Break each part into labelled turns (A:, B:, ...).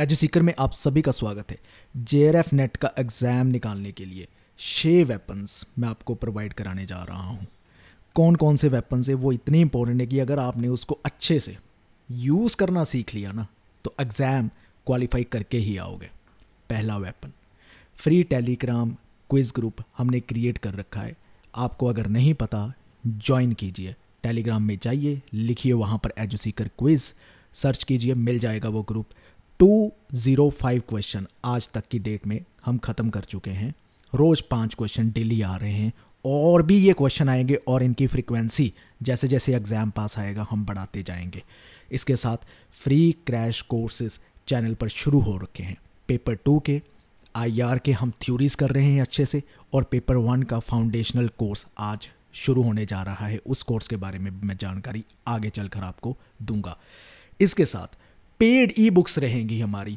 A: As Sikar में आप सभी का स्वागत है जे नेट का एग्ज़ाम निकालने के लिए छः वेपन्स मैं आपको प्रोवाइड कराने जा रहा हूँ कौन कौन से वेपन्स है वो इतने इंपॉर्टेंट है कि अगर आपने उसको अच्छे से यूज़ करना सीख लिया ना तो एग्ज़ाम क्वालिफाई करके ही आओगे पहला weapon free Telegram quiz group हमने क्रिएट कर रखा है आपको अगर नहीं पता ज्वाइन कीजिए टेलीग्राम में जाइए लिखिए वहाँ पर एजुसीकर क्विज़ सर्च कीजिए मिल जाएगा वो group two zero five question आज तक की डेट में हम ख़त्म कर चुके हैं रोज़ पाँच क्वेश्चन डेली आ रहे हैं और भी ये क्वेश्चन आएंगे और इनकी फ्रीक्वेंसी जैसे जैसे एग्ज़ाम पास आएगा हम बढ़ाते जाएंगे इसके साथ फ्री क्रैश कोर्सेज चैनल पर शुरू हो रखे हैं पेपर टू के आई के हम थ्योरीज़ कर रहे हैं अच्छे से और पेपर वन का फाउंडेशनल कोर्स आज शुरू होने जा रहा है उस कोर्स के बारे में मैं जानकारी आगे चलकर आपको दूंगा इसके साथ पेड ई बुक्स रहेंगी हमारी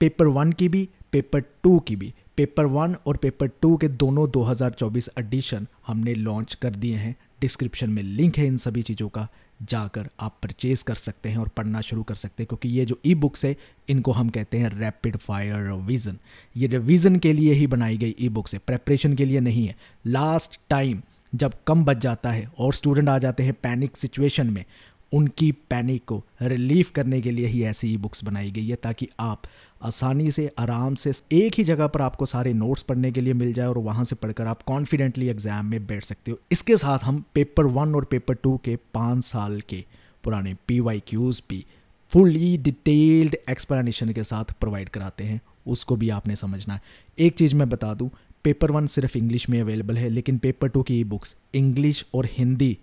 A: पेपर वन की भी पेपर टू की भी पेपर वन और पेपर टू के दोनों 2024 एडिशन हमने लॉन्च कर दिए हैं डिस्क्रिप्शन में लिंक है इन सभी चीज़ों का जाकर आप परचेज़ कर सकते हैं और पढ़ना शुरू कर सकते हैं क्योंकि ये जो ई बुक्स है इनको हम कहते हैं रैपिड फायर रिवीजन ये रिवीजन के लिए ही बनाई गई ई बुक्स है प्रेपरेशन के लिए नहीं है लास्ट टाइम जब कम बच जाता है और स्टूडेंट आ जाते हैं पैनिक सिचुएशन में उनकी पैनिक को रिलीफ करने के लिए ही ऐसी ई बुक्स बनाई गई है ताकि आप आसानी से आराम से एक ही जगह पर आपको सारे नोट्स पढ़ने के लिए मिल जाए और वहाँ से पढ़कर आप कॉन्फिडेंटली एग्जाम में बैठ सकते हो इसके साथ हम पेपर वन और पेपर टू के पाँच साल के पुराने पी वाई क्यूज़ भी फुली डिटेल्ड एक्सप्लेनेशन के साथ प्रोवाइड कराते हैं उसको भी आपने समझना है एक चीज़ मैं बता दूँ पेपर वन सिर्फ इंग्लिश में अवेलेबल है लेकिन पेपर टू की ई बुक्स इंग्लिश और हिंदी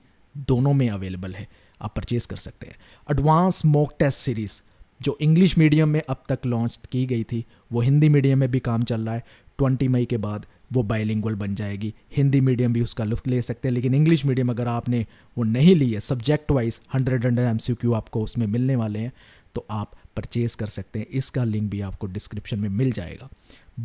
A: दोनों में अवेलेबल है आप परचेज कर सकते हैं एडवांस मॉक टेस्ट सीरीज़ जो इंग्लिश मीडियम में अब तक लॉन्च की गई थी वो हिंदी मीडियम में भी काम चल रहा है ट्वेंटी मई के बाद वो बाइलिंगुअल बन जाएगी हिंदी मीडियम भी उसका लुफ्त ले सकते हैं लेकिन इंग्लिश मीडियम अगर आपने वो नहीं ली है subject wise hundred hundred M C Q आपको उसमें मिलने वाले हैं तो आप परचेज कर सकते हैं इसका लिंक भी आपको डिस्क्रिप्शन में मिल जाएगा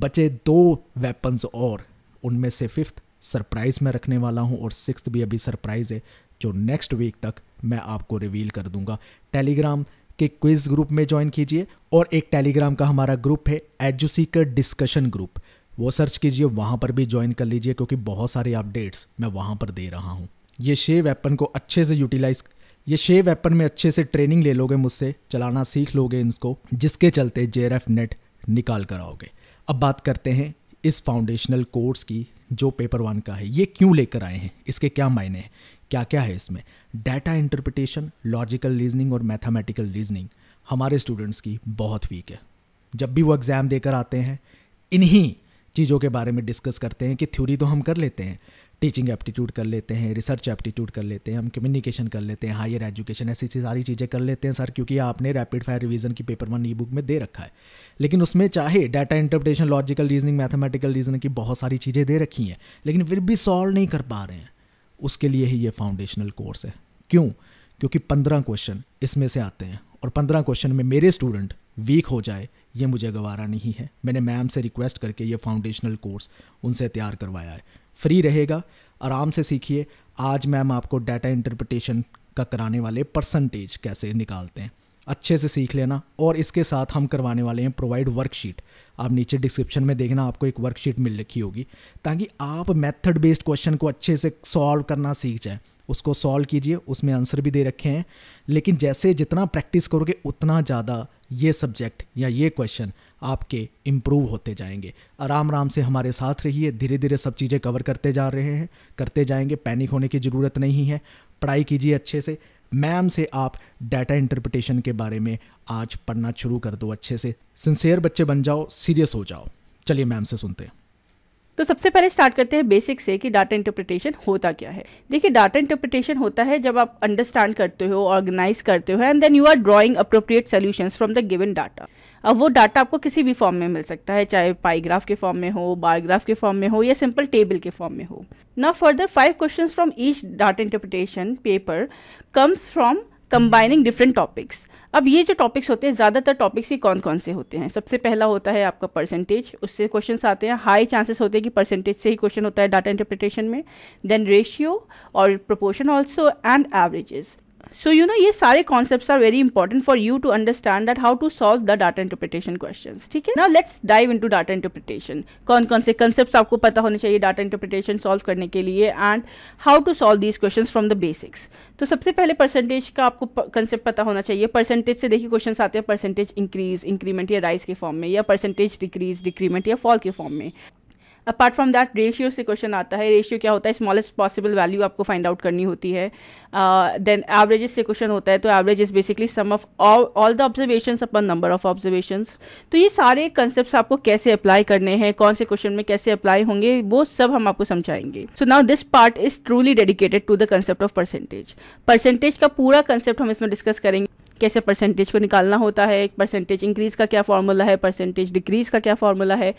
A: बचे दो वेपन्स और उनमें से फिफ्थ सरप्राइज़ में रखने वाला हूँ और सिक्स भी अभी सरप्राइज़ है जो नेक्स्ट वीक तक मैं आपको रिवील कर दूंगा टेलीग्राम के क्विज ग्रुप में ज्वाइन कीजिए और एक टेलीग्राम का हमारा ग्रुप है एजुसीकर डिस्कशन ग्रुप वो सर्च कीजिए वहाँ पर भी ज्वाइन कर लीजिए क्योंकि बहुत सारे अपडेट्स मैं वहाँ पर दे रहा हूँ ये शे वेपन को अच्छे से यूटिलाइज ये शे वेपन में अच्छे से ट्रेनिंग ले लोगे मुझसे चलाना सीख लोगे इनको जिसके चलते जे नेट निकाल कर आओगे अब बात करते हैं इस फाउंडेशनल कोर्स की जो पेपर वन का है ये क्यों लेकर आए हैं इसके क्या मायने हैं क्या क्या है इसमें डाटा इंटरप्रिटेशन लॉजिकल रीजनिंग और मैथमेटिकल रीजनिंग हमारे स्टूडेंट्स की बहुत वीक है जब भी वो एग्ज़ाम देकर आते हैं इन्हीं चीज़ों के बारे में डिस्कस करते हैं कि थ्योरी तो हम कर लेते हैं टीचिंग एप्टीट्यूड कर लेते हैं रिसर्च एप्टीट्यूड कर लेते हैं हम कम्युनिकेशन कर लेते हैं हायर एजुकेशन ऐसी सारी चीज़ें कर लेते हैं सर क्योंकि आपने रैपिड फायर रिवीजन की पेपर वन ई बुक में दे रखा है लेकिन उसमें चाहे data interpretation logical reasoning mathematical reasoning की बहुत सारी चीज़ें दे रखी हैं लेकिन फिर भी सॉल्व नहीं कर पा रहे हैं उसके लिए ही ये फाउंडेशनल कोर्स है क्यों क्योंकि पंद्रह क्वेश्चन इसमें से आते हैं और पंद्रह क्वेश्चन में मेरे स्टूडेंट वीक हो जाए ये मुझे गवारा नहीं है मैंने मैम से रिक्वेस्ट करके ये फाउंडेशनल कोर्स उनसे तैयार करवाया है फ्री रहेगा आराम से सीखिए आज मैम आपको डाटा इंटरप्रटेशन का कराने वाले परसेंटेज कैसे निकालते हैं अच्छे से सीख लेना और इसके साथ हम करवाने वाले हैं प्रोवाइड वर्कशीट आप नीचे डिस्क्रिप्शन में देखना आपको एक वर्कशीट मिल रखी होगी ताकि आप मेथड बेस्ड क्वेश्चन को अच्छे से सॉल्व करना सीख जाए उसको सॉल्व कीजिए उसमें आंसर भी दे रखे हैं लेकिन जैसे जितना प्रैक्टिस करोगे उतना ज़्यादा ये सब्जेक्ट या ये क्वेश्चन आपके इम्प्रूव होते जाएंगे आराम आराम से हमारे साथ रहिए धीरे धीरे सब चीज़ें कवर करते जा रहे हैं करते जाएंगे पैनिक होने की ज़रूरत नहीं है पढ़ाई कीजिए अच्छे से मैम से आप डाटा इंटरप्रिटेशन के बारे में आज पढ़ना शुरू कर दो अच्छे से सिंसेयर बच्चे बन जाओ सीरियस हो जाओ चलिए मैम से सुनते हैं
B: तो सबसे पहले स्टार्ट करते हैं बेसिक से कि डाटा इंटरप्रिटेशन होता क्या है देखिए डाटा इंटरप्रिटेशन होता है जब आप अंडरस्टैंड करते हो ऑर्गेनाइज करते हो and then you are drawing appropriate solution from the given data अब वो डाटा आपको किसी भी फॉर्म में मिल सकता है चाहे पाईग्राफ के फॉर्म में हो बायोग्राफ के फॉर्म में हो या सिंपल टेबल के फॉर्म में हो ना further five question from each data interpretation paper comes from combining different topics अब ये जो टॉपिक्स होते हैं ज़्यादातर टॉपिक्स ही कौन कौन से होते हैं सबसे पहला होता है आपका परसेंटेज उससे क्वेश्चन आते हैं हाई चांसेस होते हैं कि परसेंटेज से ही क्वेश्चन होता है डाटा इंटरप्रिटेशन में देन रेशियो और proportion also and averages so you know ये सारे concept are very important for you to understand that how to solve the data interpretation question ठीक है ना let's dive into data interpretation कौन कौन से concept आपको पता होने चाहिए डाटा इंटरप्रिटेशन सॉल्व करने के लिए and how to solve these question from the basics तो सबसे पहले परसेंटेज का आपको कंसेप्ट पता होना चाहिए परसेंटेज से देखिए क्वेश्चन आते हैं परसेंटेज इंक्रीज इंक्रीमेंट या राइस के फॉर्म में या परसेंटेज डिक्रीज डिक्रीमेंट या फॉल के फॉर्म में अपार्ट फ्रॉम दैट रेशियो से क्वेश्चन आता है रेशियो क्या होता है स्मॉलेस्ट पॉसिबल वैल्यू आपको फाइंड आउट करनी होती है देन uh, एवरेजेस से क्वेश्चन होता है तो average is basically sum of all the observation upon number of observation तो ये सारे कंसेप्ट आपको कैसे अप्लाई करने हैं कौन से क्वेश्चन में कैसे अप्लाई होंगे वो सब हम आपको समझाएंगे so now this part is truly dedicated to the concept of percentage percentage का पूरा कंसेप्ट हम इसमें डिस्कस करेंगे कैसे परसेंटेज को निकालना होता है परसेंटेज इंक्रीज़ का क्या फार्मूला है परसेंटेज डिक्रीज़ का क्या फार्मूला है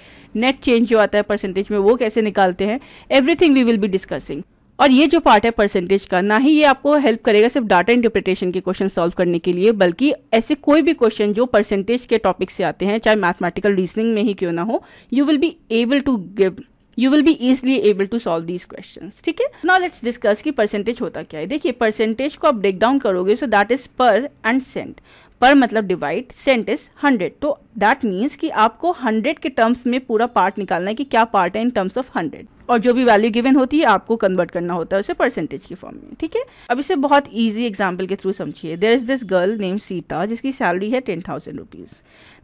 B: नेट चेंज जो आता है परसेंटेज में वो कैसे निकालते हैं everything we will be discussing और ये जो पार्ट है परसेंटेज का ना ही ये आपको हेल्प करेगा सिर्फ डाटा इंटरप्रिटेशन के क्वेश्चन सॉल्व करने के लिए बल्कि ऐसे कोई भी क्वेश्चन जो परसेंटेज के टॉपिक से आते हैं चाहे मैथमेटिकल रीजनिंग में ही क्यों ना हो you will be able to give you will be easily able to solve these question ठीक है नाउ लेट्स डिस्कस की परसेंटेज होता क्या है देखिए परसेंटेज को आप ब्रेक डाउन करोगे so that is per and cent per मतलब डिवाइड सेंट इज हंड्रेड तो दैट मीन्स कि आपको हंड्रेड के टर्म्स में पूरा पार्ट निकालना है कि क्या पार्ट है इन टर्म्स ऑफ हंड्रेड और जो भी वैल्यू गिवन होती है आपको कन्वर्ट करना होता है उसे परसेंटेज के फॉर्म में ठीक है अब इसे बहुत ईजी एग्जाम्पल के थ्रू समझिए there is this girl name Sita जिसकी सैलरी है ten thousand rupees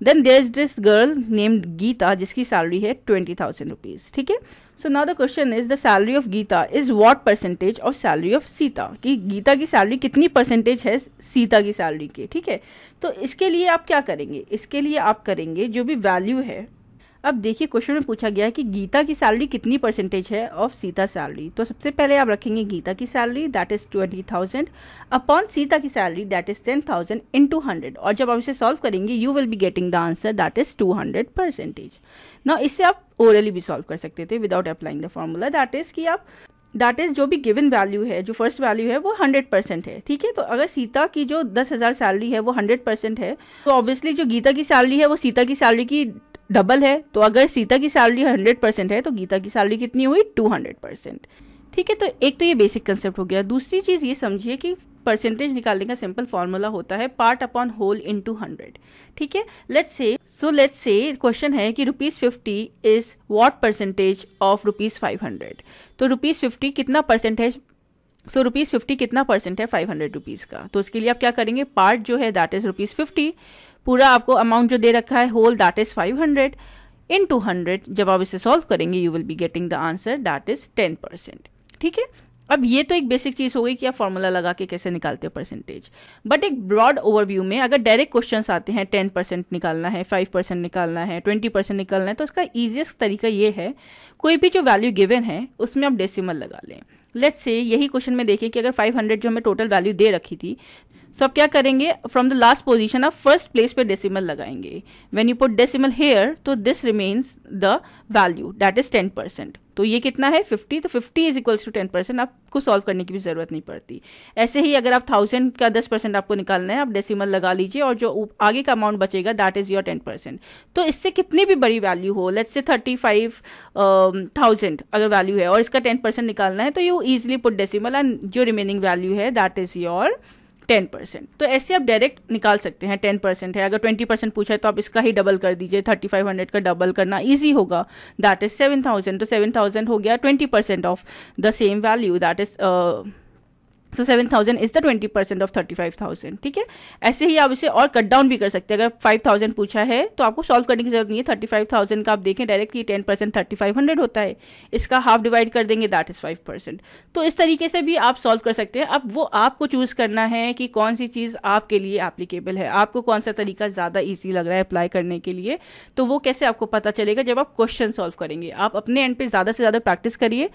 B: then there is this girl named Geeta जिसकी सैलरी है ट्वेंटी थाउजेंड रुपीज़ ठीक है सो now the question is the salary of Geeta is what percentage of salary of Sita कि गीता की salary कितनी percentage है सीता की सैलरी की ठीक है तो इसके लिए आप क्या करेंगे इसके लिए आप करेंगे जो भी वैल्यू है अब देखिए क्वेश्चन में पूछा गया है कि गीता की सैलरी कितनी परसेंटेज है ऑफ सीता सैलरी तो सबसे पहले आप रखेंगे गीता की salary that is twenty thousand upon Sita की salary that is ten thousand into hundred और जब आप इसे सॉल्व करेंगे you will be getting the answer that is two hundred percentage ना इससे आप ओरली भी सॉल्व कर सकते थे without applying the formula that is कि आप दैट इज़ जो भी गिवन वैल्यू है जो फर्स्ट वैल्यू है वो हंड्रेड परसेंट है ठीक है तो अगर सीता की जो दस हज़ार सैलरी है वो हंड्रेड परसेंट है तो ऑब्वियसली जो गीता की सैलरी है वो सीता की सैलरी की डबल है तो अगर सीता की सैलरी हंड्रेड परसेंट है तो गीता की सैलरी कितनी हुई टू हंड्रेड परसेंट ठीक है तो एक तो ये बेसिक कंसेप्ट हो गया दूसरी चीज़ ये समझिए कि परसेंटेज निकालने का सिंपल फॉर्मूला होता है part upon whole into hundred ठीक है let's say so let's say question है कि rupees fifty is what percentage of rupees five hundred तो रुपीज़ फिफ्टी कितना परसेंट है सो रुपीज़ फिफ्टी कितना परसेंट है फाइव हंड्रेड रुपीज़ का तो उसके लिए आप क्या करेंगे पार्ट जो है दैट इज़ रुपीज़ फिफ्टी पूरा आपको अमाउंट जो दे रखा है whole that is five hundred into hundred जब आप इसे सॉल्व करेंगे you will be getting the answer that is ten percent ठीक है अब ये तो एक बेसिक चीज़ हो गई कि आप फॉर्मूला लगा के कैसे निकालते हो परसेंटेज बट एक ब्रॉड ओवरव्यू में अगर डायरेक्ट क्वेश्चन आते हैं टेन परसेंट निकालना है फाइव परसेंट निकालना है ट्वेंटी परसेंट निकालना है तो इसका ईजिएस्ट तरीका ये है कोई भी जो वैल्यू गिवन है उसमें आप डेसिमल लगा लें लेट्स से यही क्वेश्चन में देखें कि अगर 500 जो हमें टोटल वैल्यू दे रखी थी सो आप क्या करेंगे फ्रॉम द लास्ट पोजिशन आप फर्स्ट प्लेस पे डेसिमल लगाएंगे when you put decimal here तो this remains the value that is ten percent तो ये कितना है फिफ्टी तो fifty is equals to ten percent आपको सॉल्व करने की भी जरूरत नहीं पड़ती ऐसे ही अगर आप थाउजेंड का दस परसेंट आपको निकालना है आप डेसिमल लगा लीजिए और जो आगे का अमाउंट बचेगा that is your ten percent तो इससे कितनी भी बड़ी वैल्यू हो let's say thirty five thousand अगर वैल्यू है और इसका टेन परसेंट निकालना है तो you easily put decimal and जो रिमेनिंग वैल्यू है that is your ten percent तो ऐसे आप डायरेक्ट निकाल सकते हैं टेन परसेंट है अगर ट्वेंटी परसेंट पूछा है तो आप इसका ही डबल कर दीजिए थर्टी फाइव हंड्रेड का डबल करना ईजी होगा दैट इज सेवन थाउजेंड तो सेवन थाउजेंड हो गया twenty percent of the same value that is so seven thousand is the twenty percent of thirty five thousand ठीक है ऐसे ही आप इसे और कट डाउन भी कर सकते हैं अगर फाइव थाउजेंड पूछा है तो आपको सॉल्व करने की जरूरत नहीं है थर्टी फाइव थाउजेंड का आप देखें डायरेक्ट ये ten percent thirty five hundred होता है इसका हाफ डिवाइड कर देंगे दैट इज फाइव परसेंट तो इस तरीके से भी आप सॉल्व कर सकते हैं अब वो आपको चूज करना है कि कौन सी चीज़ आपके लिए एप्लीकेबल है आपको कौन सा तरीका ज़्यादा ईजी लग रहा है अप्लाई करने के लिए तो वो कैसे आपको पता चलेगा जब आप क्वेश्चन सॉल्व करेंगे आप अपने एंड पे ज़्यादा से ज़्यादा प्रैक्टिस करिए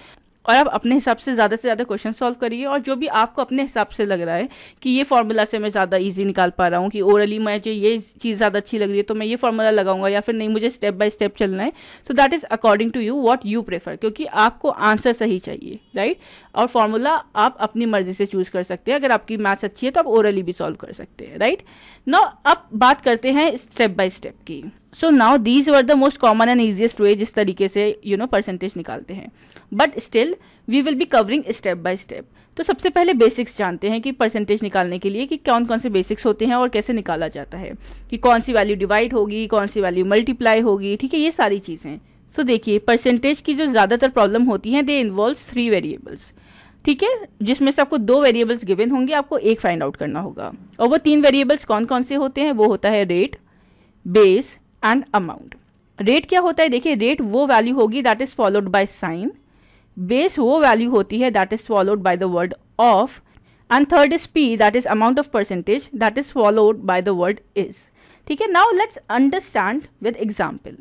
B: और आप अपने हिसाब से ज़्यादा से ज़्यादा क्वेश्चन सॉल्व करिए और जो भी आपको अपने हिसाब से लग रहा है कि ये फार्मूला से मैं ज़्यादा ईजी निकाल पा रहा हूँ कि ओरली मुझे ये चीज़ ज़्यादा अच्छी लग रही है तो मैं ये फार्मूला लगाऊंगा या फिर नहीं मुझे स्टेप बाय स्टेप चलना है so that is according to you what you prefer क्योंकि आपको आंसर सही चाहिए राइट और फार्मूला आप अपनी मर्जी से चूज़ कर सकते हैं अगर आपकी मैथ्स अच्छी है तो आप ओरली भी सॉल्व कर सकते हैं राइट ना अब बात करते हैं स्टेप बाय स्टेप की so now these were the most common and easiest way जिस तरीके से यू नो परसेंटेज निकालते हैं but still we will be covering step by step तो सबसे पहले बेसिक्स जानते हैं कि परसेंटेज निकालने के लिए कि कौन कौन से बेसिक्स होते हैं और कैसे निकाला जाता है कि कौन सी वैल्यू डिवाइड होगी कौन सी वैल्यू मल्टीप्लाई होगी ठीक है ये सारी चीज़ें सो so, देखिए परसेंटेज की जो ज़्यादातर प्रॉब्लम होती हैं दे इन्वॉल्व थ्री वेरिएबल्स ठीक है जिसमें से आपको दो वेरिएबल्स गिवन होंगे आपको एक फाइंड आउट करना होगा और वो तीन वेरिएबल्स कौन कौन से होते हैं वो होता है rate base and amount rate क्या होता है देखिए रेट वो वैल्यू होगी that is followed by sign base वो वैल्यू होती है that is followed by the word of and third is P that is amount of percentage that is followed by the word is ठीक है now let's understand with example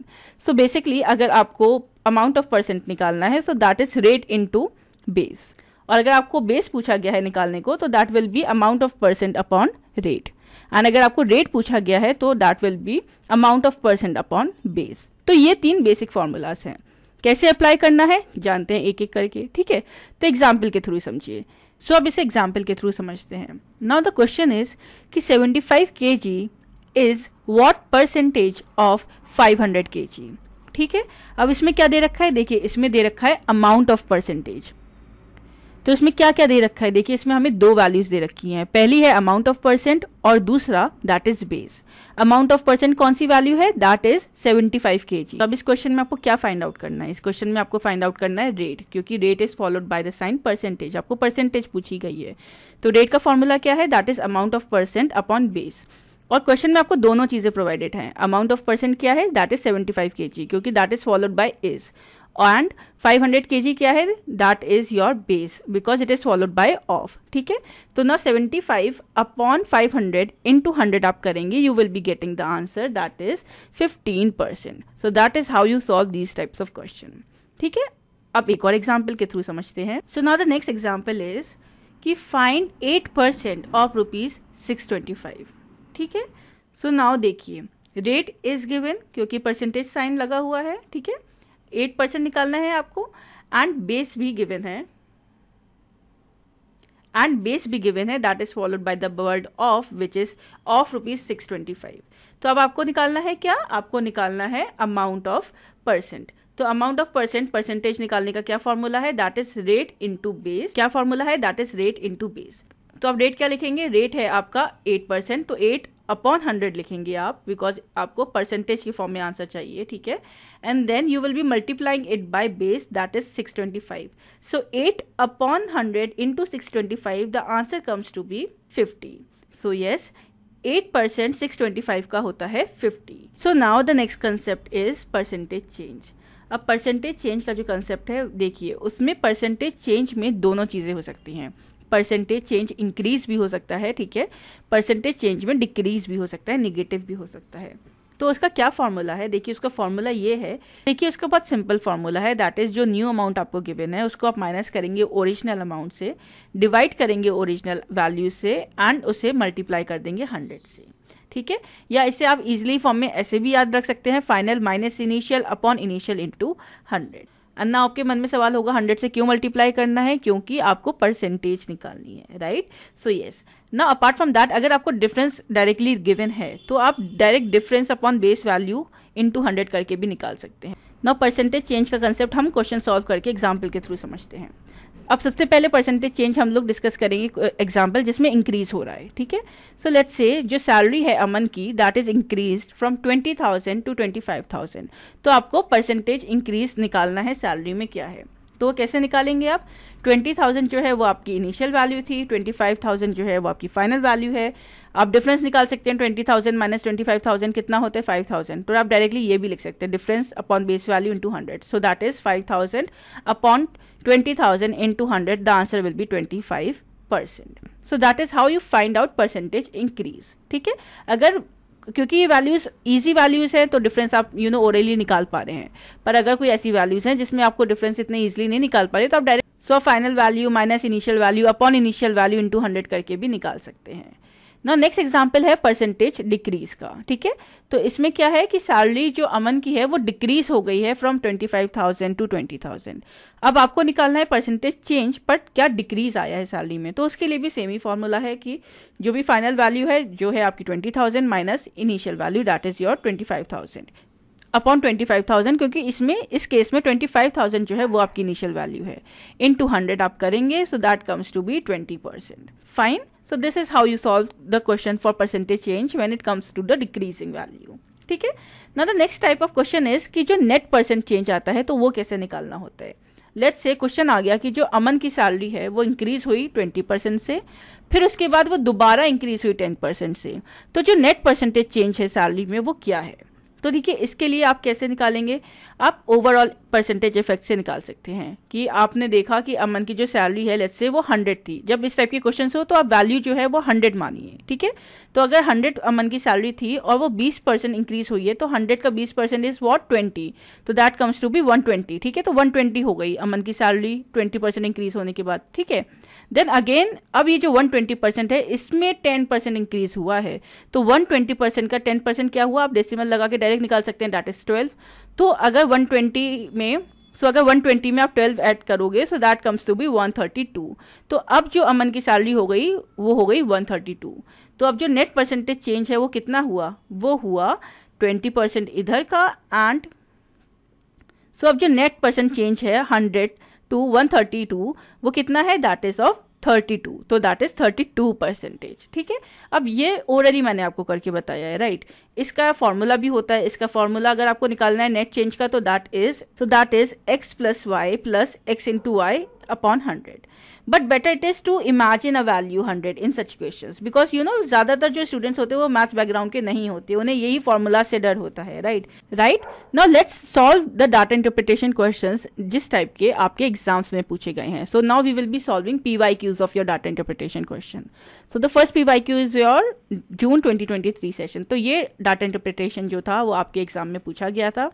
B: so basically अगर आपको amount of percent निकालना है so that is rate in into base और अगर आपको base पूछा गया है निकालने को तो that will be amount of percent upon rate and अगर आपको रेट पूछा गया है तो that will be amount of percent upon base तो ये तीन बेसिक फार्मूलाज हैं कैसे अप्लाई करना है जानते हैं एक एक करके ठीक है तो एग्जाम्पल के थ्रू समझिए सो अब इसे एग्जाम्पल के थ्रू समझते हैं नाउ द क्वेश्चन इज कि 75 five K G is what percentage of 500 hundred K G ठीक है अब इसमें क्या दे रखा है देखिए इसमें दे रखा है अमाउंट ऑफ परसेंटेज तो इसमें क्या क्या दे रखा है देखिए इसमें हमें दो वैल्यूज दे रखी हैं पहली है अमाउंट ऑफ परसेंट और दूसरा that is base amount of percent कौन सी वैल्यू है that is 75 five K G अब इस क्वेश्चन में आपको क्या फाइंड आउट करना है इस क्वेश्चन में आपको फाइंड आउट करना है रेट क्योंकि rate is followed by the sign percentage आपको परसेंटेज पूछी गई है तो रेट का फॉर्मूला क्या है that is amount of percent upon base और क्वेश्चन में आपको दोनों चीज़ें प्रोवाइडेड हैं अमाउंट ऑफ परसेंट क्या है that is 75 five K G क्योंकि that is followed by is and 500 hundred K G क्या है that is your base because it is followed by of ठीक है तो ना 75 five upon five hundred into hundred आप करेंगे you will be getting the answer that is fifteen percent so that is how you solve these types of question ठीक है अब एक और एग्जाम्पल के थ्रू समझते हैं so now the next example is कि find eight percent of rupees six twenty five ठीक है सो नाउ देखिए रेट इज गिवन क्योंकि परसेंटेज साइन लगा हुआ है ठीक है एट परसेंट निकालना है आपको एंड बेस भी गिवन है एंड बेस भी गिवन है that is followed by the word of which is of rupees six twenty five तो अब आपको निकालना है क्या आपको निकालना है अमाउंट ऑफ परसेंट तो अमाउंट ऑफ परसेंट परसेंटेज निकालने का क्या फॉर्मूला है that is rate into base क्या फॉर्मूला है that is rate into base तो आप रेट क्या लिखेंगे रेट है आपका एट परसेंट तो एट अपॉन हंड्रेड लिखेंगे आप बिकॉज आपको परसेंटेज के फॉर्म में आंसर चाहिए ठीक है and then you will be multiplying it by base that is six twenty five so eight upon hundred into six twenty five the answer comes to be fifty so yes eight percent six twenty five का होता है fifty so now the next concept is percentage change अब percentage change का जो concept है देखिए उसमें percentage change में दोनों चीज़ें हो सकती हैं परसेंटेज चेंज इंक्रीज भी हो सकता है ठीक है परसेंटेज चेंज में डिक्रीज भी हो सकता है निगेटिव भी हो सकता है तो उसका क्या फॉर्मूला है देखिए उसका फॉर्मूला ये है देखिए उसका बहुत सिंपल फॉर्मूला है दैट इज जो न्यू अमाउंट आपको गिवन है उसको आप माइनस करेंगे ओरिजिनल अमाउंट से डिवाइड करेंगे ओरिजिनल वैल्यू से एंड उसे मल्टीप्लाई कर देंगे हंड्रेड से ठीक है या इसे आप इजिली फॉर्म में ऐसे भी याद रख सकते हैं final minus initial upon initial into hundred अन्ना आपके मन में सवाल होगा हंड्रेड से क्यों मल्टीप्लाई करना है क्योंकि आपको परसेंटेज निकालनी है राइट सो येस ना अपार्ट फ्रॉम दैट अगर आपको डिफरेंस डायरेक्टली गिवन है तो आप direct difference upon base value into hundred करके भी निकाल सकते हैं ना परसेंटेज चेंज का कंसेप्ट हम क्वेश्चन सॉल्व करके एग्जाम्पल के थ्रू समझते हैं अब सबसे पहले परसेंटेज चेंज हम लोग डिस्कस करेंगे एग्जाम्पल जिसमें इंक्रीज हो रहा है ठीक है सो लेट से जो सैलरी है अमन की that is increase from twenty thousand to twenty five thousand तो आपको परसेंटेज इंक्रीज निकालना है सैलरी में क्या है तो कैसे निकालेंगे आप ट्वेंटी थाउजेंड जो है वो आपकी इनिशियल वैल्यू थी ट्वेंटी फाइव थाउजेंड जो है वो आपकी फाइनल वैल्यू है आप डिफरेंस निकाल सकते हैं twenty thousand minus twenty five thousand कितना होता है फाइव थाउजेंड तो आप डायरेक्टली ये भी लिख सकते हैं difference upon base value to hundred so that is five thousand upon 20,000 into 100, the answer will be 25 percent so that is how you find out percentage increase ठीक है अगर क्योंकि ये वैल्यूज इजी वैल्यूज हैं तो डिफरेंस आप you know orally निकाल पा रहे हैं पर अगर कोई ऐसी वैल्यूज हैं जिसमें आपको डिफरेंस इतने इजीली नहीं निकाल पा रहे तो आप direct so final value minus initial value upon initial value into hundred करके भी निकाल सकते हैं ना नेक्स्ट एग्जाम्पल है परसेंटेज डिक्रीज का ठीक है तो इसमें क्या है कि सैलरी जो अमन की है वो डिक्रीज हो गई है from twenty five thousand to twenty thousand अब आपको निकालना है परसेंटेज चेंज बट क्या डिक्रीज आया है सैलरी में तो उसके लिए भी सेम ही फॉर्मूला है कि जो भी फाइनल वैल्यू है जो है आपकी twenty thousand minus initial value that is your twenty five thousand upon twenty five thousand क्योंकि इसमें इस केस में ट्वेंटी फाइव थाउजेंड जो है वो आपकी इनिशियल वैल्यू है इन टू हंड्रेड आप करेंगे so that comes to be twenty percent fine so this is how you solve the question for percentage change when it comes to the decreasing value ठीक है ना the next type of question is कि जो net percent change आता है तो वो कैसे निकालना होता है लेट्स से क्वेश्चन आ गया कि जो अमन की सैलरी है वो इंक्रीज हुई ट्वेंटी परसेंट से फिर उसके बाद वो दोबारा इंक्रीज हुई टेन परसेंट से तो जो नेट परसेंटेज चेंज है सैलरी में वो क्या है तो देखिए इसके लिए आप कैसे निकालेंगे आप ओवरऑल परसेंटेज इफेक्ट से निकाल सकते हैं कि आपने देखा कि अमन की जो सैलरी है लेट्स से वो हंड्रेड थी जब इस टाइप के क्वेश्चन हो तो आप वैल्यू जो है वो हंड्रेड मानिए ठीक है तो अगर हंड्रेड अमन की सैलरी थी और वो बीस परसेंट इंक्रीज हुई है तो हंड्रेड का बीस परसेंट इज वॉट ट्वेंटी तो that comes to be one twenty ठीक है तो वन ट्वेंटी हो गई अमन की सैलरी ट्वेंटी परसेंट इंक्रीज होने के बाद ठीक है देन अगेन अब ये जो वन ट्वेंटी परसेंट है इसमें टेन परसेंट इंक्रीज हुआ है तो वन ट्वेंटी परसेंट का टेन परसेंट क्या हुआ आप डेसिमल लगा के डायरेक्ट डायरेक्ट निकाल सकते हैं डैट इज ट्वेल्व तो अगर वन ट्वेंटी में सो so, अगर वन ट्वेंटी में आप ट्वेल्व ऐड करोगे so that comes to be one thirty two तो अब जो अमन की सैलरी हो गई वो हो गई वन थर्टी टू तो अब जो नेट परसेंटेज चेंज है वो कितना हुआ वो हुआ ट्वेंटी परसेंट इधर का एंड सो so, अब जो नेट परसेंट चेंज है hundred to one thirty two वो कितना है that is of thirty two तो that is thirty two percentage ठीक है अब ये ओरली मैंने आपको करके बताया है राइट right? इसका फॉर्मूला भी होता है इसका फॉर्मूला अगर आपको निकालना है नेट चेंज का तो that is so that is X plus Y plus X into Y upon hundred but better it is to imagine a value hundred in such question because you know ज़्यादातर जो students होते हैं वो maths background के नहीं होते उन्हें यही फॉर्मूला से डर होता है right right now let's solve the data interpretation question जिस टाइप के आपके एग्जाम्स में पूछे गए हैं so now we will be solving P Y Qs of your data interpretation question so the first P Y Q is your June twenty twenty three session तो ये data interpretation जो था वो आपके एग्जाम में पूछा गया था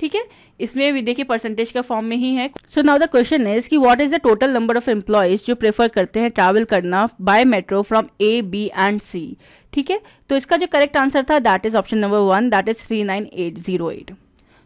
B: ठीक है इसमें भी देखिए परसेंटेज का फॉर्म में ही है सो नाउ द क्वेश्चन इज कि what is the total number of employees जो प्रेफर करते हैं ट्रैवल करना by metro from A B and C ठीक है तो इसका जो करेक्ट आंसर था that is option number one that is three nine eight zero eight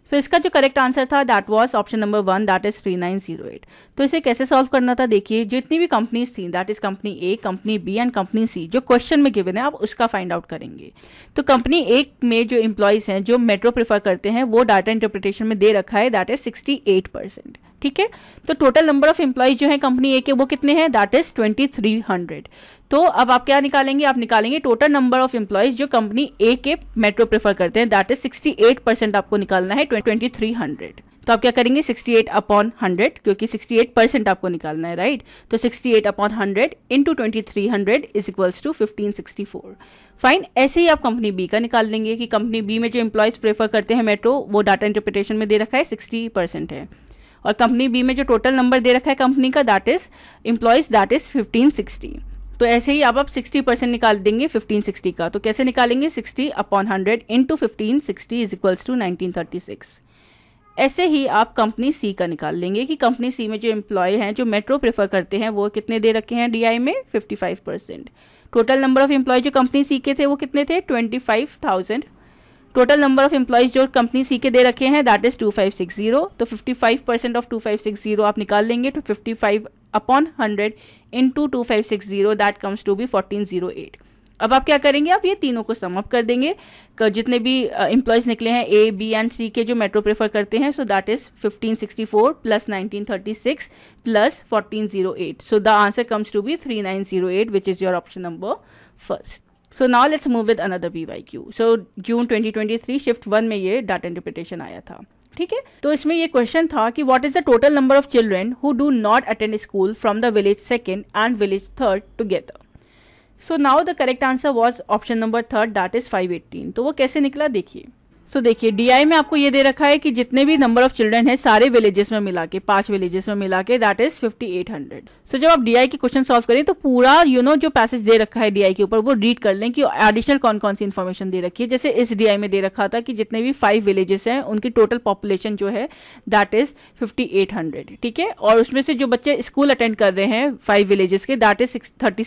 B: so so, इसका जो करेक्ट आंसर था that was option number one that is three nine zero eight तो इसे कैसे सॉल्व करना था देखिए जितनी भी कंपनीज थी that is company A company B and company C जो क्वेश्चन में गिवन है आप उसका फाइंड आउट करेंगे तो कंपनी ए में जो इंप्लॉयज हैं जो मेट्रो प्रिफर करते हैं वो डाटा इंटरप्रिटेशन में दे रखा है that is sixty eight percent ठीक है तो टोटल नंबर ऑफ एम्प्लॉयज जो है कंपनी ए के वो कितने हैं that is twenty three hundred तो अब आप क्या निकालेंगे आप निकालेंगे टोटल नंबर ऑफ एम्प्लॉयज जो कंपनी ए के मेट्रो प्रेफर करते हैं that is sixty eight percent आपको निकालना है ट्वेंटी थ्री हंड्रेड तो आप क्या करेंगे 68 एट अपॉन हंड्रेड क्योंकि 68 परसेंट आपको निकालना है राइट तो 68 eight upon hundred into twenty three hundred is equals to fifteen sixty four fine ऐसे ही आप कंपनी बी का निकाल लेंगे कि कंपनी बी में जो एम्प्लॉयज प्रेफर करते हैं मेट्रो वो डाटा इंटरप्रिटेशन में दे रखा है सिक्सटी परसेंट है और कंपनी बी में जो टोटल नंबर दे रखा है कंपनी का that is employees that is fifteen sixty तो ऐसे ही आप आप 60 परसेंट निकाल देंगे 1560 का तो कैसे निकालेंगे 60 upon hundred into fifteen sixty is equals to nineteen ऐसे ही आप कंपनी सी का निकाल लेंगे कि कंपनी सी में जो एम्प्लॉय हैं जो मेट्रो प्रेफर करते हैं वो कितने दे रखे हैं डीआई में 55 percent total number of employee जो कंपनी सी के थे वो कितने थे thousand total number of employees जो कंपनी सी के दे रखे हैं that is two five six zero so fifty five percent of two five six zero आप निकाल लेंगे तो fifty five upon hundred into two five six zero that comes to be fourteen zero eight अब आप क्या करेंगे आप ये तीनों को सम अप कर देंगे जितने भी एम्प्लॉयज़ निकले हैं ए बी एंड सी के जो मेट्रो प्रेफर करते हैं so that is fifteen sixty four plus nineteen thirty six plus fourteen zero eight so the answer comes to be eight which is your option number first so now let's move with another B Y Q so June 2023 shift one में ये data interpretation आया था ठीक है तो इसमें ये question था कि what is the total number of children who do not attend school from the village second and village third together so now the correct answer was option number third that is five तो वो कैसे निकला देखिए सो so, देखिए DI में आपको ये दे रखा है कि जितने भी नंबर ऑफ चिल्ड्रन है सारे विलेजेस में मिला के पांच विलेजेस में मिला के दैट इज 5800 सो so, जब आप डीआई के क्वेश्चन सॉल्व करें तो पूरा यू you नो know, जो पैसेज दे रखा है डीआई के ऊपर वो रीड कर लें कि एडिशनल कौन कौन सी इन्फॉर्मेशन दे रखी है जैसे इस डीआई में दे रखा था कि जितने भी फाइव विलेजेस हैं उनकी टोटल पॉपुलेशन जो है दैट इज फिफ्टी ठीक है और उसमें से जो बच्चे स्कूल अटेंड कर रहे हैं फाइव विलेजेस के दैट इज थर्टी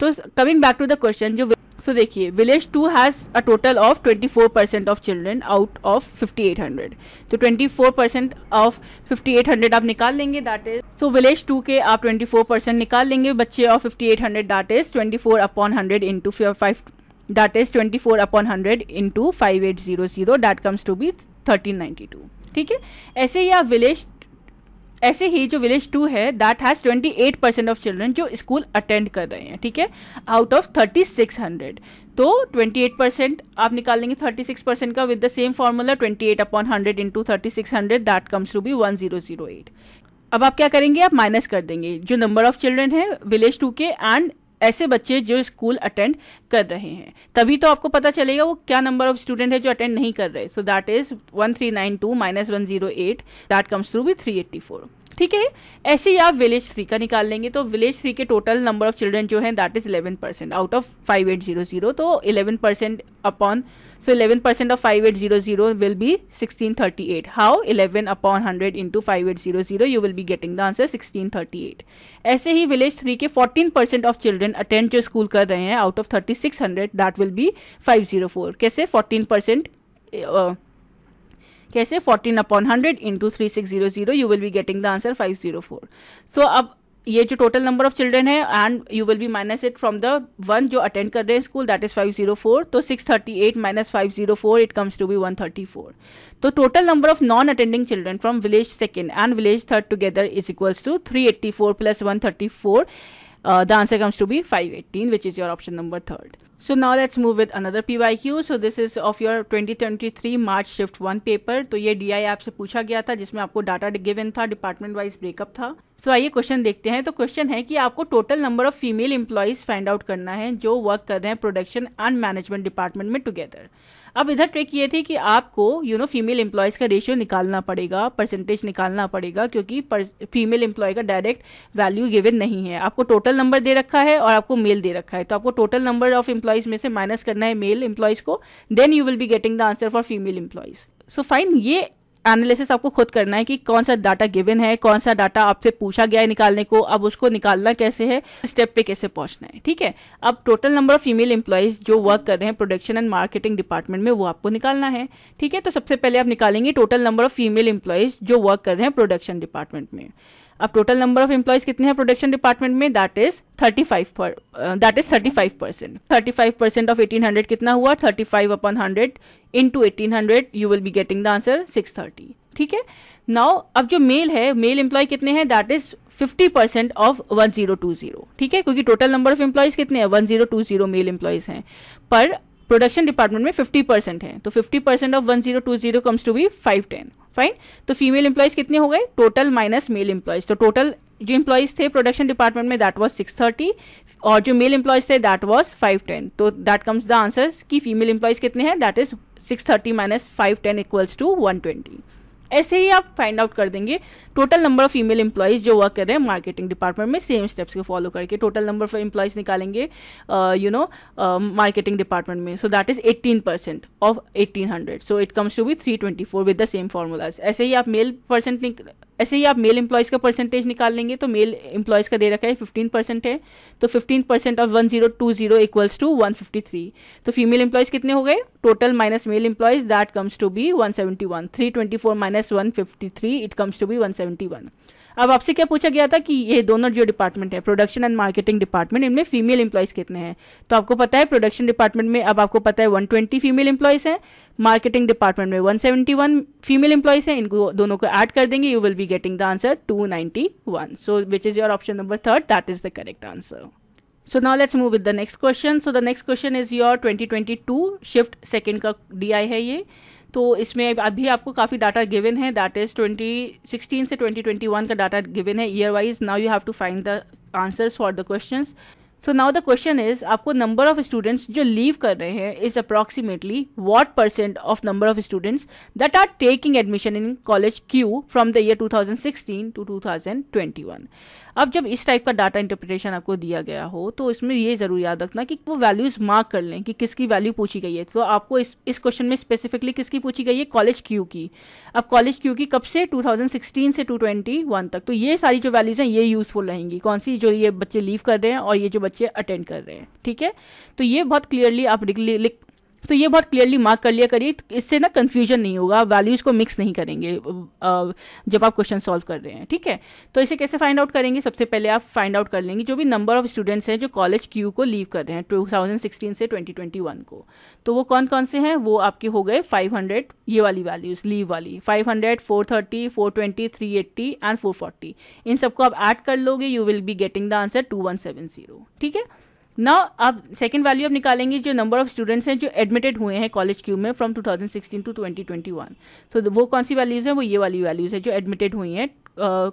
B: तो coming back to the question जो सो देखिए village two has a total of 24 percent of children out of fifty eight hundred तो twenty four percent of fifty 5800 आप निकाल लेंगे that is so village two के आप twenty four percent निकाल लेंगे बच्चे of fifty eight hundred that is four upon hundred into five that is four upon hundred into five eight zero zero that comes to be thirteen ninety two ठीक है ऐसे ही आप village ऐसे ही जो विलेज टू है that has twenty eight percent of children जो स्कूल अटेंड कर रहे हैं ठीक है out of thirty six hundred तो 28 परसेंट आप निकाल लेंगे 36 परसेंट का with the same formula 28 eight upon hundred into thirty six hundred that comes to be one zero zero eight अब आप क्या करेंगे आप माइनस कर देंगे जो नंबर ऑफ चिल्ड्रन है विलेज टू के एंड ऐसे बच्चे जो स्कूल अटेंड कर रहे हैं तभी तो आपको पता चलेगा वो क्या नंबर ऑफ स्टूडेंट है जो अटेंड नहीं कर रहे so that is one three nine two minus one zero eight that comes through भी थ्री एट्टी फोर ठीक है ऐसे ही आप विलेज थ्री का निकाल लेंगे तो विलेज थ्री के टोटल नंबर ऑफ चिल्ड्रन जो है that is eleven percent out of five eight zero zero so eleven percent upon so eleven percent of five eight zero zero will be sixteen thirty eight how eleven upon hundred into five eight zero zero you will be getting the answer sixteen thirty eight ऐसे ही village three के fourteen percent of children attend जो school कर रहे हैं out of thirty six hundred that will be five zero four कैसे fourteen percent कैसे 14 upon hundred into three six zero zero you will be getting the answer five zero four so अब ये जो total number of children है and you will be minus it from the one जो attend कर रहे हैं school that is 504 तो 638 minus 504 it comes to B 134 तो total number of non attending children from village second and village third together is equals to 384 plus four Uh, the answer comes to be 518, which is your option number third. So now let's move with another PYQ. So this is of your 2023 March shift one paper. तो ये DI आपसे पूछा गया था जिसमें आपको data given था department wise breakup था सो so, आइए क्वेश्चन देखते हैं तो क्वेश्चन है कि आपको total number of female employees find out करना है जो वर्क कर रहे हैं प्रोडक्शन एंड मैनेजमेंट डिपार्टमेंट में टुगेदर अब इधर ट्रिक ये थी कि आपको यू नो फीमेल एम्प्लॉयज़ का रेशियो निकालना पड़ेगा परसेंटेज निकालना पड़ेगा क्योंकि फीमेल एम्प्लॉय का डायरेक्ट वैल्यू गिवन नहीं है आपको टोटल नंबर दे रखा है और आपको मेल दे रखा है तो आपको टोटल नंबर ऑफ एम्प्लॉयज़ में से माइनस करना है मेल एम्प्लॉयज़ को then you will be getting the answer for female employees so fine ये एनालिसिस आपको खुद करना है कि कौन सा डाटा गिवन है कौन सा डाटा आपसे पूछा गया है निकालने को अब उसको निकालना कैसे है स्टेप पे कैसे पहुंचना है ठीक है अब total number of female employees जो वर्क कर रहे हैं प्रोडक्शन एंड मार्केटिंग डिपार्टमेंट में वो आपको निकालना है ठीक है तो सबसे पहले आप निकालेंगे total number of female employees जो वर्क कर रहे हैं प्रोडक्शन डिपार्टमेंट में अब टोटल नंबर ऑफ एम्प्लॉयज कितने हैं प्रोडक्शन डिपार्टमेंट में that is 35 that is 35 percent thirty five percent of 1800 कितना हुआ 35 five upon hundred into eighteen you will be getting the answer 630 ठीक है नाउ अब जो मेल है मेल एम्प्लॉय कितने हैं दैट इज 50 परसेंट ऑफ 1020 ठीक है क्योंकि टोटल नंबर ऑफ एम्प्लॉयज कितने हैं 1020 मेल एम्प्लॉयज हैं पर प्रोडक्शन डिपार्टमेंट में 50 परसेंट है तो 50 percent of 1020 comes to be ten fine तो फीमेल इंप्लाइज कितने हो गए टोटल माइनस मेल इंप्लाइज तो टोटल जो इंप्लाइज थे प्रोडक्शन डिपार्टमेंट में दैट वाज 630 और जो मेल इंप्लाइज थे दैट वाज 510 तो दैट कम्स द आंसर कि फीमेल इंप्लाइज कितने हैं that is six thirty minus five ten equals to one twenty ऐसे ही आप फाइंड आउट कर देंगे total number of female employees जो वर्क कर रहे हैं मार्केटिंग डिपार्टमेंट में सेम स्टेप्स को फॉलो करके टोटल नंबर ऑफ एम्प्लॉयज़ निकालेंगे यू नो मार्केटिंग डिपार्टमेंट में so that is eighteen percent of eighteen hundred so it comes to be three twenty four with the same formulas ऐसे ही आप mail percent ऐसे ही आप mail employees का percentage निकाल लेंगे तो मेल एम्प्लॉयज़ का दे रखा है फिफ्टीन परसेंट है तो fifteen percent of one zero two zero equals to one fifty three तो फीमेल एम्प्लॉयज़ कितने हो गए total minus male employees that comes to be one seventy one three twenty four minus one fifty three it comes to be one seventy 1971 अब आपसे क्या पूछा गया था कि ये दोनों जो डिपार्टमेंट है प्रोडक्शन एंड मार्केटिंग डिपार्टमेंट इनमें फीमेल एम्प्लॉयज कितने हैं तो आपको पता है प्रोडक्शन डिपार्टमेंट में अब आपको पता है 120 फीमेल एम्प्लॉयज हैं मार्केटिंग डिपार्टमेंट में 171 फीमेल एम्प्लॉयज हैं इनको दोनों को ऐड कर देंगे you will be getting the answer 291 so which is your option number third that is the correct answer So now let's move with the next question. So the next question is your 2022 shift second का DI है ये तो इसमें अभी आपको काफ़ी data given है that is twenty से ट्वेंटी का डाटा गिवन है year wise now you have to find the answers for the question so now the question is आपको नंबर ऑफ स्टूडेंट्स जो लीव कर रहे हैं is approximately what percent of number of students that are taking admission in college Q from the year sixteen to two thousand twenty one अब जब इस type का data interpretation आपको दिया गया हो तो इसमें ये ज़रूर याद रखना कि वो वैल्यूज़ मार्क कर लें कि किसकी वैल्यू पूछी गई है तो आपको इस इस क्वेश्चन में स्पेसिफिकली किसकी पूछी गई है कॉलेज क्यू की अब कॉलेज क्यू की कब से 2016 से 221 तक तो ये सारी जो वैल्यूज़ हैं ये यूज़फुल रहेंगी कौन सी जो ये बच्चे लीव कर रहे हैं और ये जो बच्चे अटेंड कर रहे हैं ठीक है तो ये बहुत क्लियरली आप लिख तो ये बहुत क्लियरली मार्क कर लिया करिए तो इससे ना कन्फ्यूजन नहीं होगा वैल्यूज़ को मिक्स नहीं करेंगे जब आप क्वेश्चन सॉल्व कर रहे हैं ठीक है तो इसे कैसे फाइंड आउट करेंगे सबसे पहले आप फाइंड आउट कर लेंगे जो भी नंबर ऑफ स्टूडेंट्स हैं जो कॉलेज क्यू को लीव कर रहे हैं टू से ट्वेंटी को तो वो कौन कौन से हैं वो आपके हो गए फाइव ये वाली वैल्यूज़ लीव वाली five hundred four thirty four twenty three eighty and four forty इन सबको आप ऐड कर लोगे you will be getting the answer two one seven zero ठीक है नाउ आप सेकंड वैल्यू आप निकालेंगे जो नंबर ऑफ स्टूडेंट्स हैं जो एडमिटेड हुए हैं कॉलेज क्यू में फ्रॉम 2016 टू 2021 सो so, वो कौन सी वैल्यूज़ हैं वो ये वाली वैल्यूज़ है जो एडमिटेड हुई हैं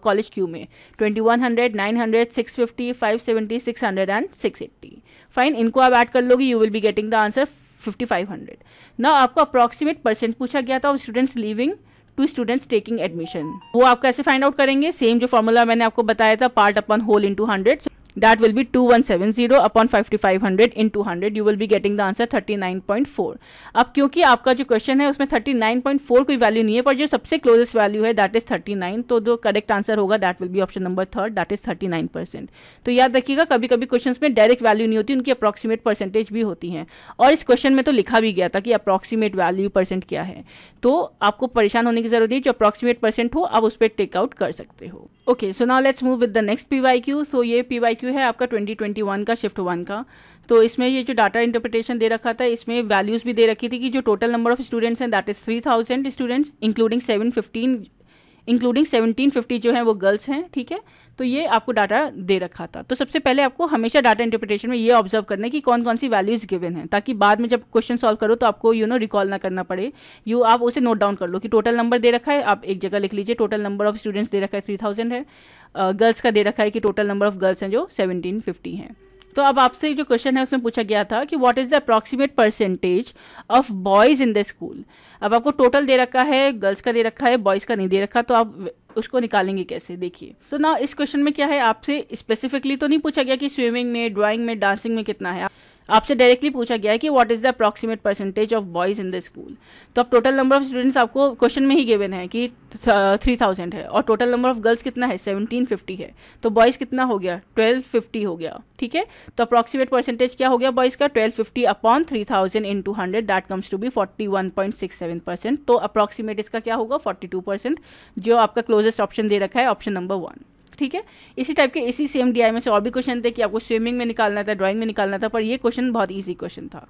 B: कॉलेज क्यू में 2100, 900, 650, 570, 600 एंड 680 फाइन इनको आप ऐड कर लोगे you will be getting the answer 5500 now आपको अप्रॉक्सीमेट परसेंट पूछा गया था of students living to students taking admission वो आप कैसे फाइंड आउट करेंगे सेम जो फॉर्मूला मैंने आपको बताया था part upon whole into hundred that will be 2170 upon 5500 in 200 you will be getting the answer 39.4 अब क्योंकि आपका जो क्वेश्चन है उसमें 39.4 कोई वैल्यू नहीं है पर जो सबसे क्लोजेस्ट वैल्यू है दैट इज 39 तो जो करेक्ट आंसर होगा that will be option number third that is 39 percent तो याद रखिएगा कभी कभी क्वेश्चन में डायरेक्ट वैल्यू नहीं होती उनकी अप्रॉक्सीमेट परसेंटेज भी होती है और इस क्वेश्चन में तो लिखा भी गया था कि अप्रॉक्सीमेट वैल्यू परसेंट क्या है तो आपको परेशान होने की जरूरत नहीं जो अप्रॉक्सीमेट परसेंट हो आप उस पर टेकआउट कर सकते हो okay so now let's move with the next P Y Q so ये पी वाई क्यू है आपका 2021 का शिफ्ट वन का तो इसमें ये जो डाटा इंटरप्रिटेशन दे रखा था इसमें वैल्यूज भी दे रखी थी कि जो टोटल नंबर ऑफ स्टूडेंट्स हैं that is 3000 students including 715 including 1750 जो है वो गर्ल्स हैं ठीक है तो ये आपको डाटा दे रखा था तो सबसे पहले आपको हमेशा डाटा इंटरप्रिटेशन में ये ऑब्जर्व करना है कि कौन कौन सी वैल्यूज गिवन है ताकि बाद में जब क्वेश्चन सॉल्व करो तो आपको यू नो रिकॉल ना करना पड़े यू आप उसे नोट डाउन कर लो कि टोटल नंबर दे रखा है आप एक जगह लिख लीजिए टोटल नंबर ऑफ स्टूडेंट्स दे रखा है थ्री थाउजेंड है गर्ल्स uh, का दे रखा है कि टोटल नंबर ऑफ गर्ल्स हैं जो सेवनटीन फिफ्टी हैं तो अब आपसे जो क्वेश्चन है उसमें पूछा गया था कि what is the approximate percentage of boys in the school अब आपको टोटल दे रखा है गर्ल्स का दे रखा है बॉयज का नहीं दे रखा तो आप उसको निकालेंगे कैसे देखिए तो ना इस क्वेश्चन में क्या है आपसे स्पेसिफिकली तो नहीं पूछा गया कि स्विमिंग में ड्राइंग में डांसिंग में कितना है आपसे डायरेक्टली पूछा गया है कि what is the approximate percentage of boys in the school तो अब टोटल नंबर ऑफ स्टूडेंट्स आपको क्वेश्चन में ही गिवन है कि थ्री uh, थाउजेंड है और टोटल नंबर ऑफ गर्ल्स कितना है सेवनटीन फिफ्टी है तो बॉयज कितना हो गया ट्वेल्व फिफ्टी हो गया ठीक है तो अप्रॉक्सीमेट परसेंटेज क्या हो गया बॉयज का twelve fifty upon three thousand into hundred that comes to be forty one point six seven percent तो अप्रॉक्सीमेट इसका क्या होगा फोर्टी टू परसेंट जो आपका क्लोजेस्ट ऑप्शन दे रखा है ऑप्शन नंबर वन ठीक है इसी टाइप के इसी सेम डी में से और भी क्वेश्चन थे कि आपको स्विमिंग में निकालना था ड्राइंग में निकालना था पर ये क्वेश्चन बहुत ईजी क्वेश्चन था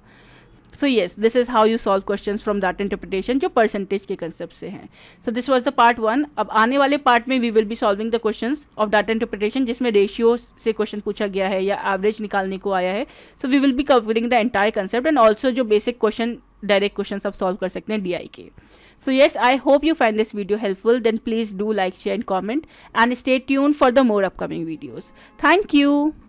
B: so yes this is how you solve question from that interpretation जो परसेंटेज के कंसेप्ट से हैं so this was the part one अब आने वाले पार्ट में we will be solving the question of that interpretation जिसमें रेशियो से क्वेश्चन पूछा गया है या एवरेज निकालने को आया है so we will be covering the entire concept and also जो बेसिक क्वेश्चन डायरेक्ट क्वेश्चन आप सॉल्व कर सकते हैं डी के So yes, I hope you find this video helpful. Then please do like, share and comment and stay tuned for the more upcoming videos. Thank you.